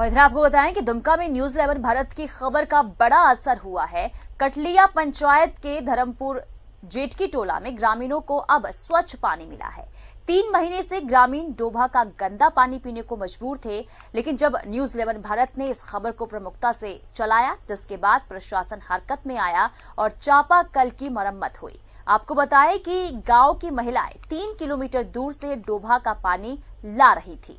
और इधर आपको बताएं कि दुमका में न्यूज इलेवन भारत की खबर का बड़ा असर हुआ है कटलिया पंचायत के धर्मपुर जेटकी टोला में ग्रामीणों को अब स्वच्छ पानी मिला है तीन महीने से ग्रामीण डोभा का गंदा पानी पीने को मजबूर थे लेकिन जब न्यूज इलेवन भारत ने इस खबर को प्रमुखता से चलाया जिसके बाद प्रशासन हरकत में आया और चापा कल की मरम्मत हुई आपको बताएं कि गांव की महिलाएं तीन किलोमीटर दूर से डोभा का पानी ला रही थी